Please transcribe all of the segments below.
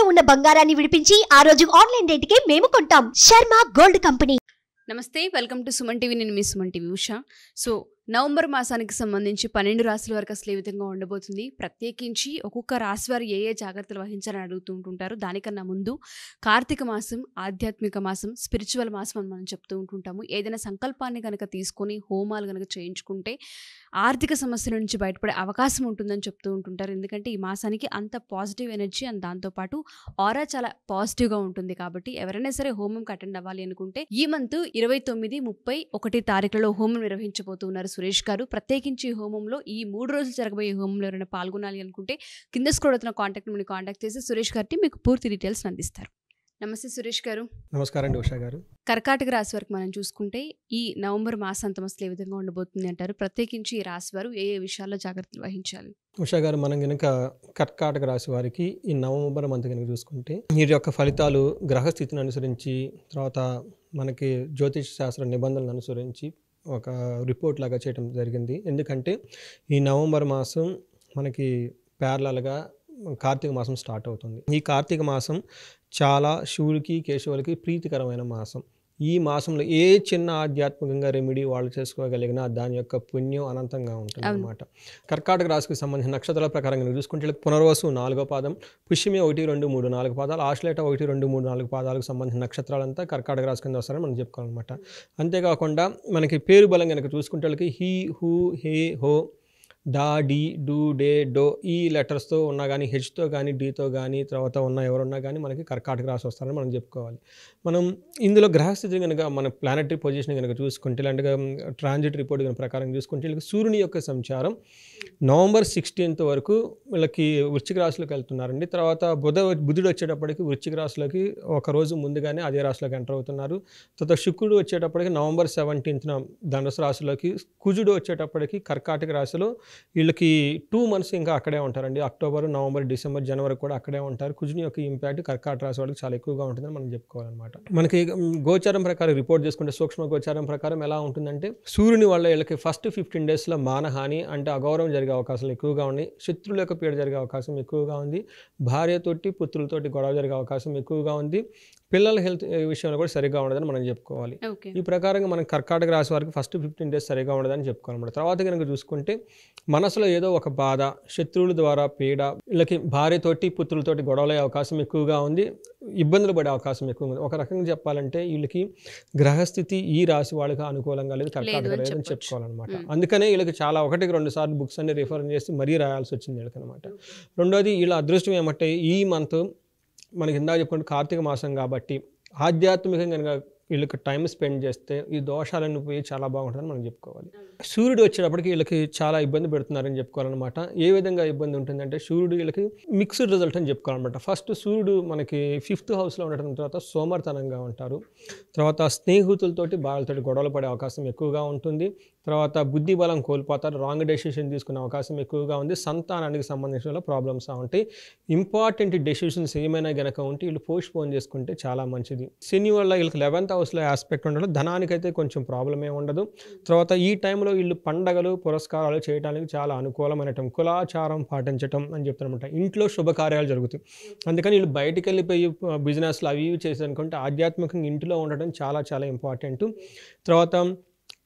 ఇంట్లో ఉన్న బంగారాన్ని విడిపించి ఆ రోజు ఆన్లైన్ రేటుకే మేము కొంటాం శర్మ గోల్డ్ కంపెనీ నమస్తే వెల్కమ్ టు సుమన్ టీవీ నేను మీ Suman TV Usha so November మాసానికి సంబంధించి పన్నెండు రాశుల వరకు అసలు ఏ విధంగా ఉండబోతుంది ప్రత్యేకించి ఒక్కొక్క రాశి వారు ఏ ఏ జాగ్రత్తలు వహించాలని అడుగుతూ ఉంటుంటారు దానికన్నా ముందు కార్తీక మాసం ఆధ్యాత్మిక మాసం స్పిరిచువల్ మాసం అని మనం చెప్తూ ఉంటుంటాము ఏదైనా సంకల్పాన్ని కనుక తీసుకొని హోమాలు కనుక చేయించుకుంటే ఆర్థిక సమస్యల నుంచి బయటపడే అవకాశం ఉంటుందని చెప్తూ ఉంటుంటారు ఎందుకంటే ఈ మాసానికి అంత పాజిటివ్ ఎనర్జీ అండ్ దాంతోపాటు ఆరా చాలా పాజిటివ్గా ఉంటుంది కాబట్టి ఎవరైనా సరే హోమం అటెండ్ అవ్వాలి అనుకుంటే ఈ మంత్ ఇరవై తొమ్మిది ముప్పై ఒకటి తారీఖులలో హోమం నిర్వహించబోతున్నారు సురేష్ గారు ప్రత్యేకించి హోమంలో ఈ మూడు రోజులు జరగబోయే హోమంలో ఎవరైనా పాల్గొనాలి అనుకుంటే కింద స్క్రోల్ అవుతున్న కాంటాక్ట్ మిమ్మల్ని కాంటాక్ట్ చేసి సురేష్ గారికి మీకు పూర్తి డీటెయిల్స్ అందిస్తారు నమస్తే సురేష్ గారు నమస్కారం ఉషా గారు కర్కాటక రాశి వరకు మనం చూసుకుంటే ఈ నవంబర్ అంత మస్తులు ఏ విధంగా ఉండబోతుంది అంటారు ప్రత్యేకించి ఈ రాశి వారు ఏ ఏ విషయాల్లో జాగ్రత్తలు వహించాలి ఉషా గారు మనం కనుక కర్కాటక రాశి వారికి ఈ నవంబర్ మంత్ కనుక చూసుకుంటే వీరి యొక్క ఫలితాలు గ్రహస్థితిని అనుసరించి తర్వాత మనకి జ్యోతిష్ శాస్త్ర నిబంధనలను అనుసరించి ఒక రిపోర్ట్ లాగా చేయడం జరిగింది ఎందుకంటే ఈ నవంబర్ మాసం మనకి ప్యారలల్గా కార్తీక మాసం స్టార్ట్ అవుతుంది ఈ కార్తీక మాసం చాలా శివుడికి కేశవులకి ప్రీతికరమైన మాసం ఈ మాసంలో ఏ చిన్న ఆధ్యాత్మికంగా రెమెడీ వాళ్ళు చేసుకోగలిగినా దాని యొక్క పుణ్యం అనంతంగా ఉంటుంది అనమాట కర్కాటక రాశికి సంబంధించిన నక్షత్రాల ప్రకారంగా చూసుకుంటే పునర్వసు నాలుగో పాదం పుష్యమి ఒకటి రెండు మూడు నాలుగు పాదాలు ఆశ్లేట ఒకటి రెండు మూడు నాలుగు పాదాలకు సంబంధించిన నక్షత్రాలంతా కర్కాటక రాశి కింద వస్తారని మనం చెప్పుకోవాలన్నమాట అంతేకాకుండా మనకి పేరు బలం కనుక చూసుకుంటే హీ హూ హే హో డా డి డూ డే డో ఈ లెటర్స్తో ఉన్నా కానీ హెచ్తో కానీ డీతో కానీ తర్వాత ఉన్న ఎవరున్నా కానీ మనకి కర్కాటక రాసి వస్తారని మనం చెప్పుకోవాలి మనం ఇందులో గ్రహస్థితి కనుక మన ప్లానటరీ పొజిషన్ కనుక చూసుకుంటే లేదా ట్రాన్జిట్ రిపోర్ట్ కనుక ప్రకారం చూసుకుంటే వీళ్ళకి సూర్యుని యొక్క సంచారం నవంబర్ సిక్స్టీన్త్ వరకు వీళ్ళకి వృచ్చిక రాశిలోకి వెళ్తున్నారండి తర్వాత బుధ బుధుడు వచ్చేటప్పటికి వృచ్చిక రాశిలోకి ఒక రోజు ముందుగానే అదే రాశిలోకి ఎంటర్ అవుతున్నారు తర్వాత శుక్రుడు వచ్చేటప్పటికి నవంబర్ సెవెంటీన్త్న ధనుసు రాశిలోకి కుజుడు వచ్చేటప్పటికి కర్కాటక రాశిలో వీళ్ళకి టూ మంత్స్ ఇంకా అక్కడే ఉంటారండి అక్టోబర్ నవంబర్ డిసెంబర్ జనవరి కూడా అక్కడే ఉంటారు కుజుని యొక్క ఇంపాక్ట్ కర్కాట రాశి వాళ్ళకి చాలా ఎక్కువగా ఉంటుందని మనం చెప్పుకోవాలన్నమాట మనకి గోచారం ప్రకారం రిపోర్ట్ చేసుకుంటే సూక్ష్మ గోచారం ప్రకారం ఎలా ఉంటుందంటే సూర్యుని వల్ల వీళ్ళకి ఫస్ట్ ఫిఫ్టీన్ డేస్లో మానహాని అంటే అగౌరవం జరిగే అవకాశాలు ఎక్కువగా ఉన్నాయి శత్రుల యొక్క పీడ జరిగే అవకాశం ఎక్కువగా ఉంది భార్యతోటి పుత్రులతోటి గొడవ జరిగే అవకాశం ఎక్కువగా ఉంది పిల్లల హెల్త్ విషయంలో కూడా సరిగా ఉండదని మనం చెప్పుకోవాలి ఈ ప్రకారంగా మనం కర్కాటక రాశి వారికి ఫస్ట్ ఫిఫ్టీన్ డేస్ సరిగా ఉండదని చెప్పుకోవాలన్నమాట తర్వాత కనుక చూసుకుంటే మనసులో ఏదో ఒక బాధ శత్రువుల ద్వారా పీడ వీళ్ళకి భార్యతోటి పుత్రులతోటి గొడవలయ్యే అవకాశం ఎక్కువగా ఉంది ఇబ్బందులు పడే అవకాశం ఎక్కువ ఉంది ఒక రకంగా చెప్పాలంటే వీళ్ళకి గ్రహస్థితి ఈ రాశి వాళ్ళకి అనుకూలంగా లేదు కర్కాటక లేదని చెప్పుకోవాలన్నమాట అందుకనే వీళ్ళకి చాలా ఒకటికి రెండు సార్లు బుక్స్ అన్ని రిఫర్ చేసి మరీ రాయాల్సి వచ్చింది వీళ్ళకి అనమాట రెండోది వీళ్ళ అదృష్టం ఏమంటే ఈ మంత్ మనకి ఇందాక చెప్పుకుంటే కార్తీక మాసం కాబట్టి ఆధ్యాత్మికంగా కనుక వీళ్ళకి టైం స్పెండ్ చేస్తే ఈ దోషాలన్నీ పోయి చాలా బాగుంటుందని మనం చెప్పుకోవాలి సూర్యుడు వచ్చేటప్పటికి వీళ్ళకి చాలా ఇబ్బంది పెడుతున్నారని చెప్పుకోవాలన్నమాట ఏ విధంగా ఇబ్బంది ఉంటుందంటే సూర్యుడు వీళ్ళకి మిక్స్డ్ రిజల్ట్ అని చెప్పుకోవాలన్నమాట ఫస్ట్ సూర్యుడు మనకి ఫిఫ్త్ హౌస్లో ఉండటం తర్వాత సోమర్తనంగా ఉంటారు తర్వాత స్నేహితులతోటి బాలతోటి గొడవలు పడే అవకాశం ఎక్కువగా ఉంటుంది తర్వాత బుద్ధి బలం కోల్పోతారు రాంగ్ డెసిషన్ తీసుకునే అవకాశం ఎక్కువగా ఉంది సంతానానికి సంబంధించిన ప్రాబ్లమ్స్ ఉంటాయి ఇంపార్టెంట్ డెసిషన్స్ ఏమైనా గనక ఉంటే వీళ్ళు పోస్ట్ పోన్ చేసుకుంటే చాలా మంచిది శని వల్ల వీళ్ళకి లెవెన్త్ హౌస్లో ఆస్పెక్ట్ ఉండదు ధనానికైతే కొంచెం ప్రాబ్లం ఏమి ఉండదు తర్వాత ఈ టైంలో వీళ్ళు పండగలు పురస్కారాలు చేయడానికి చాలా అనుకూలమైనటం కులాచారం పాటించటం అని చెప్తారనమాట ఇంట్లో శుభకార్యాలు జరుగుతాయి అందుకని వీళ్ళు బయటికి వెళ్ళిపోయి బిజినెస్లు అవి ఇవి చేశారనుకుంటే ఆధ్యాత్మికంగా ఇంట్లో ఉండటం చాలా చాలా ఇంపార్టెంట్ తర్వాత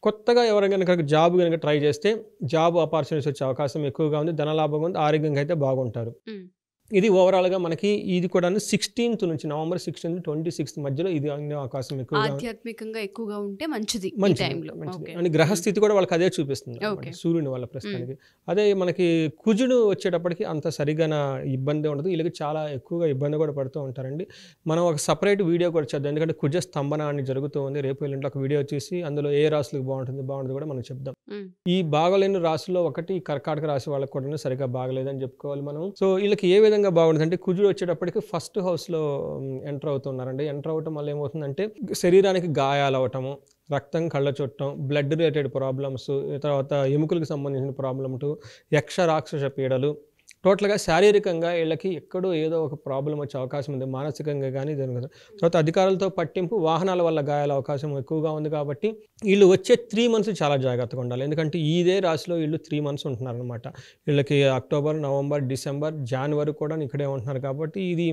కొత్తగా ఎవరైనా కనుక జాబ్ కనుక ట్రై చేస్తే జాబ్ ఆపర్చునిటీస్ వచ్చే అవకాశం ఎక్కువగా ఉంది ధనలాభం ఉంది ఆరోగ్యంగా అయితే బాగుంటారు ఇది ఓవరాల్గా మనకి ఇది కూడా సిక్స్టీన్త్ నుంచి నవంబర్ సిక్స్టీన్త్ ట్వంటీ సిక్స్త్ మధ్యలో ఇది అవకాశం ఎక్కువ ఆధ్యాత్మికంగా ఎక్కువగా ఉంటే మంచిది మంచిది గ్రహస్థితి కూడా వాళ్ళకి అదే చూపిస్తుంది సూర్యుని వాళ్ళ ప్రస్తుతానికి అదే మనకి కుజుడు వచ్చేటప్పటికి అంత సరిగా ఇబ్బంది ఉండదు వీళ్ళకి చాలా ఎక్కువగా ఇబ్బంది కూడా పడుతూ ఉంటారండి మనం ఒక సపరేట్ వీడియో కూడా చేద్దాం ఎందుకంటే కుజ స్తంభన అని జరుగుతూ ఉంది రేపు ఎల్లుండి ఒక వీడియో చేసి అందులో ఏ రాసులకు బాగుంటుంది బాగుంటుంది కూడా మనం చెప్దాం ఈ బాగలేని రాసుల్లో ఒకటి కర్కాటక రాశి వాళ్ళకి కూడా సరిగా బాగలేదని చెప్పుకోవాలి మనం సో వీళ్ళకి ఏ విధంగా విధంగా బాగుంటుంది అంటే కుజుడు వచ్చేటప్పటికి ఫస్ట్ హౌస్లో ఎంటర్ అవుతున్నారండి ఎంటర్ అవ్వటం వల్ల ఏమవుతుందంటే శరీరానికి గాయాలు అవటము రక్తం కళ్ళ చుట్టం బ్లడ్ రిలేటెడ్ ప్రాబ్లమ్స్ తర్వాత ఎముకలకు సంబంధించిన ప్రాబ్లమ్స్ యక్ష రాక్షస పీడలు టోటల్గా శారీరకంగా వీళ్ళకి ఎక్కడో ఏదో ఒక ప్రాబ్లం వచ్చే అవకాశం ఉంది మానసికంగా కానీ జరుగుతుంది తర్వాత అధికారులతో పట్టింపు వాహనాల వల్ల గాయాల అవకాశం ఎక్కువగా ఉంది కాబట్టి వీళ్ళు వచ్చే త్రీ మంత్స్ చాలా జాగ్రత్తగా ఉండాలి ఎందుకంటే ఇదే రాశిలో వీళ్ళు త్రీ మంత్స్ ఉంటున్నారనమాట వీళ్ళకి అక్టోబర్ నవంబర్ డిసెంబర్ జనవరి కూడా ఇక్కడే ఉంటున్నారు కాబట్టి ఇది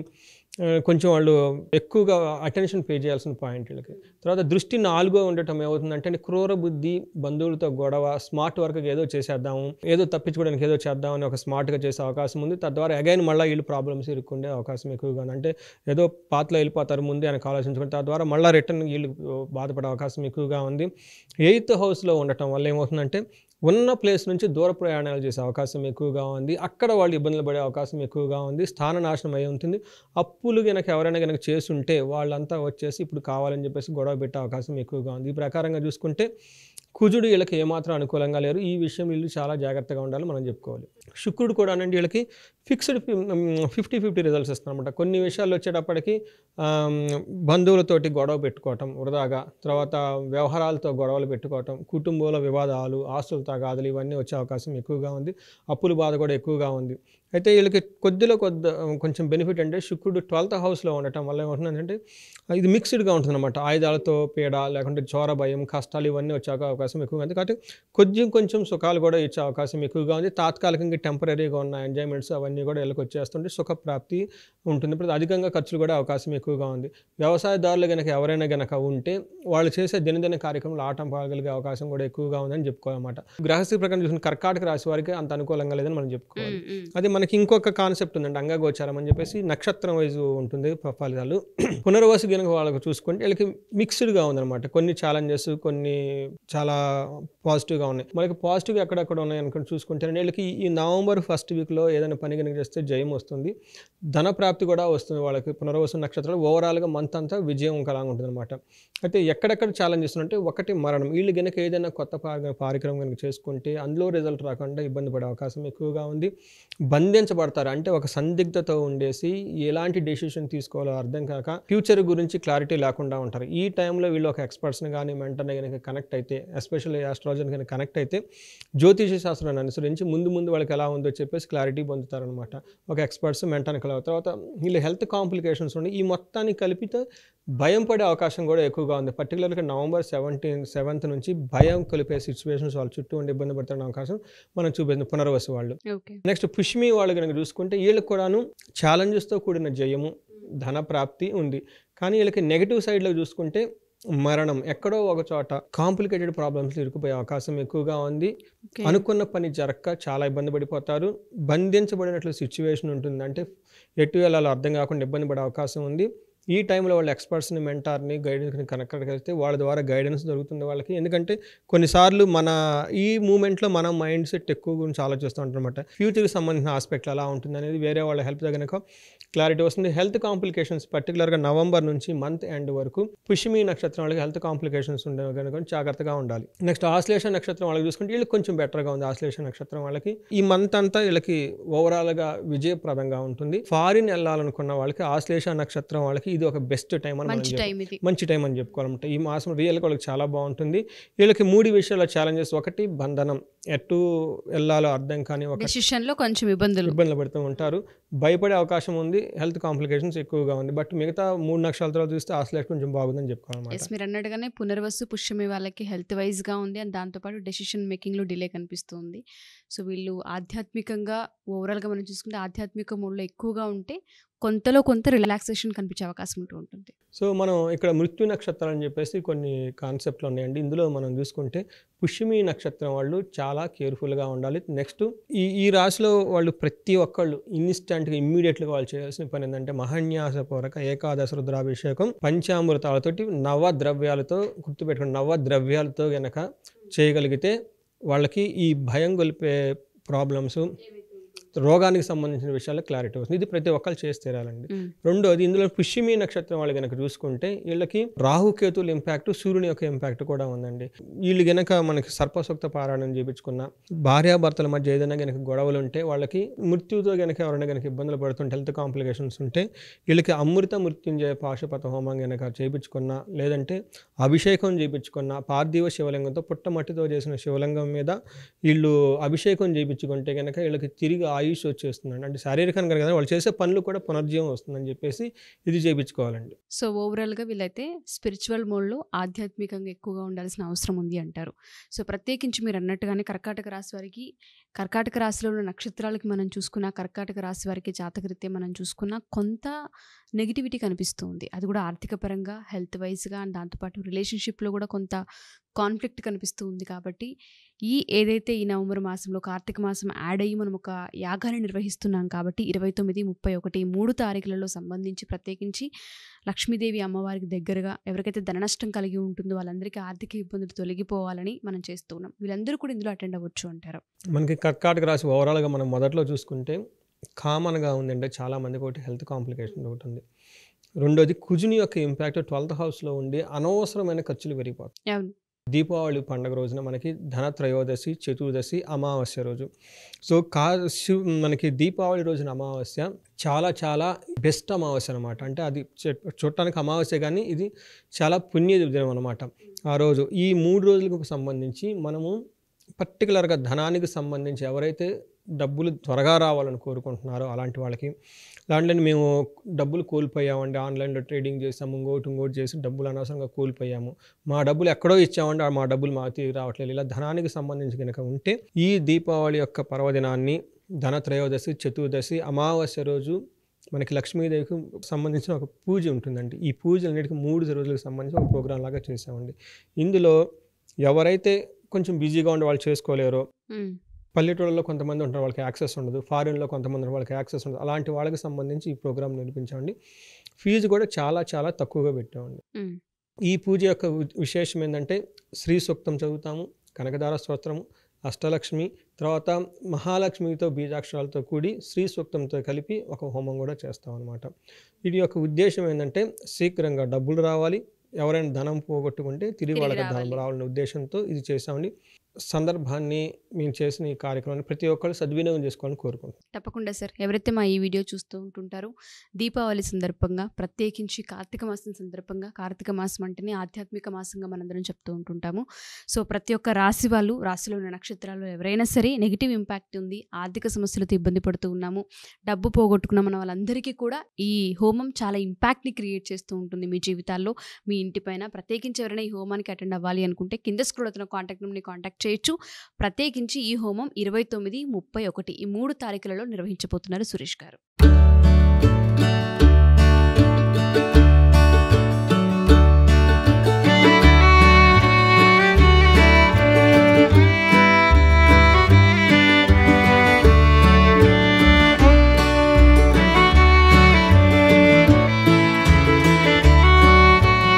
కొంచెం వాళ్ళు ఎక్కువగా అటెన్షన్ పే చేయాల్సిన పాయింట్లకి తర్వాత దృష్టి నాలుగో ఉండటం ఏమవుతుందంటే క్రూర బుద్ధి బంధువులతో గొడవ స్మార్ట్ వర్క్కి ఏదో చేసేద్దాము ఏదో తప్పించుకోవడానికి ఏదో చేద్దామని ఒక స్మార్ట్గా చేసే అవకాశం ఉంది తద్వారా అగైన్ మళ్ళీ వీళ్ళు ప్రాబ్లమ్స్ ఇరుక్కుండే అవకాశం ఎక్కువగా ఉంది అంటే ఏదో పాత్రలో వెళ్ళిపోతారు ముందే అని ఆలోచించుకుని తద్వారా మళ్ళీ రిటర్న్ వీళ్ళు బాధపడే అవకాశం ఎక్కువగా ఉంది ఎయిత్ హౌస్లో ఉండటం వల్ల ఏమవుతుందంటే ఉన్న ప్లేస్ నుంచి దూర ప్రయాణాలు చేసే అవకాశం ఎక్కువగా ఉంది అక్కడ వాళ్ళు ఇబ్బందులు పడే అవకాశం ఎక్కువగా ఉంది స్థాన నాశనం అయి ఉంటుంది అప్పులు కనుక ఎవరైనా కనుక చేస్తుంటే వాళ్ళంతా వచ్చేసి ఇప్పుడు కావాలని చెప్పేసి గొడవ పెట్టే అవకాశం ఎక్కువగా ఉంది ఈ ప్రకారంగా చూసుకుంటే కుజుడు వీళ్ళకి ఏమాత్రం అనుకూలంగా లేరు ఈ విషయం వీళ్ళు చాలా జాగ్రత్తగా ఉండాలి మనం చెప్పుకోవాలి శుక్రుడు కూడా అనండి వీళ్ళకి ఫిక్స్డ్ ఫిఫ్టీ ఫిఫ్టీ రిజల్ట్స్ అనమాట కొన్ని విషయాలు వచ్చేటప్పటికి బంధువులతోటి గొడవ పెట్టుకోవటం వృధాగా తర్వాత వ్యవహారాలతో గొడవలు పెట్టుకోవటం కుటుంబంలో వివాదాలు ఆస్తులు తగాదులు ఇవన్నీ వచ్చే అవకాశం ఎక్కువగా ఉంది అప్పుల బాధ కూడా ఎక్కువగా ఉంది అయితే వీళ్ళకి కొద్దిలో కొద్ది కొంచెం బెనిఫిట్ అంటే శుక్రుడు ట్వెల్త్ హౌస్లో ఉండటం వల్ల ఏమంటుందంటే ఇది మిక్స్డ్గా అనమాట ఆయుధాలతో పీడ లేకుంటే చోర భయం కష్టాలు ఇవన్నీ వచ్చే అవకాశం ఎక్కువగా ఉంది కాబట్టి కొద్దిగా కొంచెం సుఖాలు కూడా ఇచ్చే అవకాశం ఎక్కువగా ఉంది తాత్కాలికంగా టెంపరీగా ఉన్న ఎంజాయ్మెంట్స్ అవన్నీ కూడా వీళ్ళకి వచ్చేస్తుంటే సుఖప్రాప్తి ఉంటుంది ప్రతి అధికంగా ఖర్చులు కూడా అవకాశం ఎక్కువగా ఉంది వ్యవసాయదారులు కనుక ఎవరైనా కనుక ఉంటే వాళ్ళు చేసే దినదిన కార్యక్రమంలో పాగలిగే అవకాశం కూడా ఎక్కువగా ఉందని చెప్పుకోవాలన్నమాట గ్రహస్థితి ప్రకారం చూసిన కర్కాటక రాశి వారికి అంత అనుకూలంగా లేదని మనం చెప్పుకోవాలి అది మన మనకి ఇంకొక కాన్సెప్ట్ ఉందండి అంగగోచారం అని చెప్పేసి నక్షత్రం వైజు ఉంటుంది ఫలితాలు పునర్వాసు గినక వాళ్ళకు చూసుకుంటే వీళ్ళకి మిక్స్డ్గా ఉందన్నమాట కొన్ని ఛాలెంజెస్ కొన్ని చాలా పాజిటివ్గా ఉన్నాయి మనకి పాజిటివ్గా ఎక్కడెక్కడ ఉన్నాయి అనుకుని చూసుకుంటే వీళ్ళకి ఈ నవంబర్ ఫస్ట్ వీక్లో ఏదైనా పని కనుక చేస్తే జయం వస్తుంది ధన ప్రాప్తి కూడా వస్తుంది వాళ్ళకి పునర్వాసు నక్షత్రాలు ఓవరాల్గా మంత్ అంతా విజయం కలాగా అనమాట అయితే ఎక్కడెక్కడ ఛాలెంజ్ చేస్తుంటే ఒకటి మరణం వీళ్ళు కనుక ఏదైనా కొత్త కార్యక్రమం కనుక చేసుకుంటే అందులో రిజల్ట్ రాకుండా ఇబ్బంది పడే అవకాశం ఎక్కువగా ఉంది బంద్ నిందించబడతారు అంటే ఒక సందిగ్ధత ఉండేసి ఎలాంటి డెసిషన్ తీసుకోవాలో అర్థం కాక ఫ్యూచర్ గురించి క్లారిటీ లేకుండా ఉంటారు ఈ టైంలో వీళ్ళు ఒక ఎక్స్పర్ట్స్ని కానీ మెంటర్ని కనుక కనెక్ట్ అయితే ఎస్పెషల్లీ ఆస్ట్రాలజీని కనుక కనెక్ట్ అయితే జ్యోతిష శాస్త్రాన్ని అనుసరించి ముందు ముందు వాళ్ళకి ఎలా ఉందో చెప్పేసి క్లారిటీ పొందుతారనమాట ఒక ఎక్స్పర్ట్స్ మెంటర్ని కలవ తర్వాత వీళ్ళు హెల్త్ కాంప్లికేషన్స్ ఉండి ఈ మొత్తాన్ని కలిపితే భయం పడే అవకాశం కూడా ఎక్కువగా ఉంది పర్టికులర్గా నవంబర్ సెవెంటీన్ సెవెంత్ నుంచి భయం కలిపే సిచ్యువేషన్స్ వాళ్ళు చుట్టూ ఉండి ఇబ్బంది పడుతున్న అవకాశం మనం చూపించింది పునర్వసు వాళ్ళు నెక్స్ట్ పుష్మి వాళ్ళు కనుక చూసుకుంటే వీళ్ళకి కూడాను ఛాలెంజెస్తో కూడిన జయము ధన ప్రాప్తి ఉంది కానీ వీళ్ళకి నెగిటివ్ సైడ్లో చూసుకుంటే మరణం ఎక్కడో ఒక చోట కాంప్లికేటెడ్ ప్రాబ్లమ్స్ ఇరుకుపోయే అవకాశం ఎక్కువగా ఉంది అనుకున్న పని జరక్క చాలా ఇబ్బంది పడిపోతారు బంధించబడినట్లు సిచ్యువేషన్ ఉంటుంది అంటే ఎటు వెళ్ళాలో అర్థం కాకుండా ఇబ్బంది పడే అవకాశం ఉంది ఈ టైంలో వాళ్ళ ఎక్స్పర్ట్స్ని మెంటార్ని గైడెన్స్ని కనెక్ట్ కలిస్తే వాళ్ళ ద్వారా గైడెన్స్ దొరుకుతుంది వాళ్ళకి ఎందుకంటే కొన్నిసార్లు మన ఈ మూమెంట్లో మన మైండ్ సెట్ ఎక్కువ గురించి ఆలోచిస్తూ ఉంటాం అనమాట ఫ్యూచర్కి సంబంధించిన ఆస్పెక్ట్ ఎలా ఉంటుంది అనేది వేరే వాళ్ళ హెల్ప్ దగ్గర క్లారిటీ వస్తుంది హెల్త్ కాంప్లికేషన్స్ పర్టికులర్గా నవంబర్ నుంచి మంత్ ఎండ్ వరకు పుష్మి నక్షత్రం వాళ్ళకి హెల్త్ కాంప్లికేషన్స్ ఉండవు కనుక జాగ్రత్తగా ఉండాలి నెక్స్ట్ ఆశ్లేష నక్షత్రం వాళ్ళకి చూసుకుంటే వీళ్ళకి కొంచెం బెటర్గా ఉంది ఆశ్లేష నక్షత్రం వాళ్ళకి ఈ మంత్ అంతా వీళ్ళకి ఓవరాల్గా విజయప్రదంగా ఉంటుంది ఫారిన్ వెళ్ళాలనుకున్న వాళ్ళకి ఆశ్లేష నక్షత్రం వాళ్ళకి ఇది ఒక బెస్ట్ టైం అని మంచి టైం అని చెప్పుకోవాలంటే ఈ మాసం రియల్గా వాళ్ళకి చాలా బాగుంటుంది వీళ్ళకి మూడు విషయాల ఛాలెంజెస్ ఒకటి బంధనం ఎటు వెళ్ళాలో అర్థం కానీ ఒక డెసిషన్లో కొంచెం ఇబ్బందులు ఇబ్బందులు పడుతూ ఉంటారు భయపడే అవకాశం ఉంది హెల్త్ కాంప్లికేషన్స్ ఎక్కువగా ఉంది బట్ మిగతా మూడు నక్షత్రాల తర్వాత చూస్తే ఆ కొంచెం బాగుందని చెప్పుకోవాలి మీరు అన్నట్టుగానే పునర్వసు పుష్యమి వాళ్ళకి హెల్త్ వైజ్గా ఉంది అండ్ దాంతోపాటు డెసిషన్ మేకింగ్లో డిలే కనిపిస్తుంది సో వీళ్ళు ఆధ్యాత్మికంగా ఓవరాల్గా మనం చూసుకుంటే ఆధ్యాత్మిక మూడ్లో ఎక్కువగా ఉంటే కొంతలో కొంత రిలాక్సేషన్ కనిపించే అవకాశం ఉంటూ ఉంటుంది సో మనం ఇక్కడ మృత్యు నక్షత్రం అని చెప్పేసి కొన్ని కాన్సెప్ట్లు ఉన్నాయండి ఇందులో మనం చూసుకుంటే పుష్మి నక్షత్రం వాళ్ళు చాలా కేర్ఫుల్గా ఉండాలి నెక్స్ట్ ఈ ఈ రాశిలో వాళ్ళు ప్రతి ఒక్కళ్ళు ఇన్స్టెంట్గా ఇమ్మీడియట్లీ వాళ్ళు చేయాల్సిన పని ఏంటంటే పూర్వక ఏకాదశ రుద్రాభిషేకం పంచామృతాలతోటి నవ ద్రవ్యాలతో గుర్తుపెట్టుకుని నవ ద్రవ్యాలతో గనక చేయగలిగితే వాళ్ళకి ఈ భయం గొలిపే ప్రాబ్లమ్స్ రోగానికి సంబంధించిన విషయాల్లో క్లారిటీ వస్తుంది ఇది ప్రతి ఒక్కరు చేసి తీరాలండి రెండోది ఇందులో పుష్యమీ నక్షత్రం వాళ్ళు కనుక చూసుకుంటే వీళ్ళకి రాహుకేతుల ఇంపాక్ట్ సూర్యుని యొక్క ఇంపాక్ట్ కూడా ఉందండి వీళ్ళు గనక మనకి సర్పసూక్త పారాయణం చేయించుకున్న భార్యాభర్తల మధ్య ఏదైనా గనక గొడవలు ఉంటే వాళ్ళకి మృత్యుతో గనక ఎవరైనా గనక ఇబ్బందులు పడుతుంటే హెల్త్ కాంప్లికేషన్స్ ఉంటే వీళ్ళకి అమృత మృత్యుంజయ పాశుపత హోమం గనక చేయించుకున్న లేదంటే అభిషేకం చేయించుకున్న పార్థివ శివలింగంతో పుట్టమట్టితో చేసిన శివలింగం మీద వీళ్ళు అభిషేకం చేయించుకుంటే గనక వీళ్ళకి తిరిగి ఆయుష్ వచ్చేస్తుందండి అంటే శారీరకంగా కదా వాళ్ళు చేసే పనులు కూడా పునర్జీవం వస్తుందని చెప్పేసి ఇది చేయించుకోవాలండి సో ఓవరాల్గా వీళ్ళైతే స్పిరిచువల్ మోడ్లో ఆధ్యాత్మికంగా ఎక్కువగా ఉండాల్సిన అవసరం ఉంది అంటారు సో ప్రత్యేకించి మీరు అన్నట్టుగానే కర్కాటక రాశి వారికి కర్కాటక రాశిలో ఉన్న నక్షత్రాలకి మనం చూసుకున్న కర్కాటక రాశి వారికి జాతకరీత్యం మనం చూసుకున్న కొంత నెగిటివిటీ కనిపిస్తుంది అది కూడా ఆర్థిక పరంగా హెల్త్ వైజ్గా అండ్ దాంతోపాటు రిలేషన్షిప్లో కూడా కొంత కాన్ఫ్లిక్ట్ కనిపిస్తూ ఉంది కాబట్టి ఈ ఏదైతే ఈ నవంబర్ మాసంలో కార్తీక మాసం యాడ్ అయ్యి మనం ఒక యాగాన్ని నిర్వహిస్తున్నాం కాబట్టి ఇరవై తొమ్మిది ముప్పై ఒకటి మూడు తారీఖులలో సంబంధించి ప్రత్యేకించి లక్ష్మీదేవి అమ్మవారికి దగ్గరగా ఎవరికైతే ధన నష్టం కలిగి ఉంటుందో వాళ్ళందరికీ ఆర్థిక ఇబ్బందులు తొలగిపోవాలని మనం చేస్తూ ఉన్నాం వీళ్ళందరూ కూడా ఇందులో అటెండ్ అవ్వచ్చు అంటారు మనకి కర్కాటక రాశి ఓవరాల్గా మనం మొదట్లో చూసుకుంటే కామన్గా ఉందంటే చాలామందికి ఒకటి హెల్త్ కాంప్లికేషన్ ఒకటి ఉంది రెండోది కుజుని యొక్క ఇంపాక్ట్ ట్వెల్త్ హౌస్లో ఉండి అనవసరమైన ఖర్చులు పెరిగిపోతాయి దీపావళి పండుగ రోజున మనకి ధనత్రయోదశి చతుర్దశి అమావాస్య రోజు సో కా మనకి దీపావళి రోజున అమావాస్య చాలా చాలా బెస్ట్ అమావాస్య అనమాట అంటే అది చూడటానికి అమావాస్య కానీ ఇది చాలా పుణ్య దినం అనమాట ఆ రోజు ఈ మూడు రోజులకు సంబంధించి మనము పర్టికులర్గా ధనానికి సంబంధించి ఎవరైతే డబ్బులు త్వరగా రావాలని కోరుకుంటున్నారో అలాంటి వాళ్ళకి దాంట్లో మేము డబ్బులు కోల్పోయామండి ఆన్లైన్లో ట్రేడింగ్ చేసాము ఇంకోటి ఇంకోటి చేసి డబ్బులు అనవసరంగా కోల్పోయాము మా డబ్బులు ఎక్కడో ఇచ్చామండి మా డబ్బులు మాకు తిరిగి రావట్లేదు ఇలా ధనానికి సంబంధించి కనుక ఉంటే ఈ దీపావళి యొక్క పర్వదినాన్ని ధన త్రయోదశి చతుర్దశి అమావాస్య రోజు మనకి లక్ష్మీదేవికి సంబంధించిన ఒక పూజ ఉంటుందండి ఈ పూజలన్నిటికి మూడు రోజులకు సంబంధించిన ఒక ప్రోగ్రాం లాగా చేసామండి ఇందులో ఎవరైతే కొంచెం బిజీగా ఉండి వాళ్ళు చేసుకోలేరో పల్లెటూళ్ళలో కొంతమంది ఉంటారు వాళ్ళకి యాక్సెస్ ఉండదు ఫారిన్లో కొంతమంది వాళ్ళకి యాక్సెస్ ఉండదు అలాంటి వాళ్ళకి సంబంధించి ఈ ప్రోగ్రామ్ నడిపించామండి ఫీజు కూడా చాలా చాలా తక్కువగా పెట్టామండి ఈ పూజ యొక్క విశేషం ఏంటంటే శ్రీ సూక్తం చదువుతాము కనకదార స్తోత్రము అష్టలక్ష్మి తర్వాత మహాలక్ష్మితో బీజాక్షరాలతో కూడి శ్రీ సూక్తంతో కలిపి ఒక హోమం కూడా చేస్తాం అనమాట వీటి యొక్క ఉద్దేశం ఏంటంటే శీఘ్రంగా డబ్బులు రావాలి ఎవరైనా ధనం పోగొట్టుకుంటే తిరిగి వాళ్ళకి ధనం రావాలనే ఉద్దేశంతో ఇది చేసామండి సందర్భాన్ని మేము చేసిన ఈ కార్యక్రమాన్ని ప్రతి ఒక్కరు సద్వినియోగం చేసుకోవాలని కోరుకుంటున్నాం తప్పకుండా సార్ ఎవరైతే మా ఈ వీడియో చూస్తూ ఉంటుంటారో దీపావళి సందర్భంగా ప్రత్యేకించి కార్తీక మాసం సందర్భంగా కార్తీక మాసం అంటేనే ఆధ్యాత్మిక మాసంగా మనందరం చెప్తూ ఉంటుంటాము సో ప్రతి ఒక్క రాశి వాళ్ళు రాశిలో ఉన్న నక్షత్రాలు ఎవరైనా సరే నెగిటివ్ ఇంపాక్ట్ ఉంది ఆర్థిక సమస్యలతో ఇబ్బంది పడుతూ ఉన్నాము డబ్బు పోగొట్టుకున్న మన వాళ్ళందరికీ కూడా ఈ హోమం చాలా ఇంపాక్ట్ని క్రియేట్ చేస్తూ ఉంటుంది మీ జీవితాల్లో మీ ఇంటిపైన ప్రత్యేకించి ఎవరైనా ఈ హోమానికి అటెండ్ అవ్వాలి అనుకుంటే కింద స్కూల్ అతను కాంటాక్ట్ నుండి కాంటాక్ట్ చేయొచ్చు ప్రత్యేకించి ఈ హోమం ఇరవై తొమ్మిది ముప్పై ఒకటి ఈ మూడు తారీఖులలో నిర్వహించబోతున్నారు సురేష్ గారు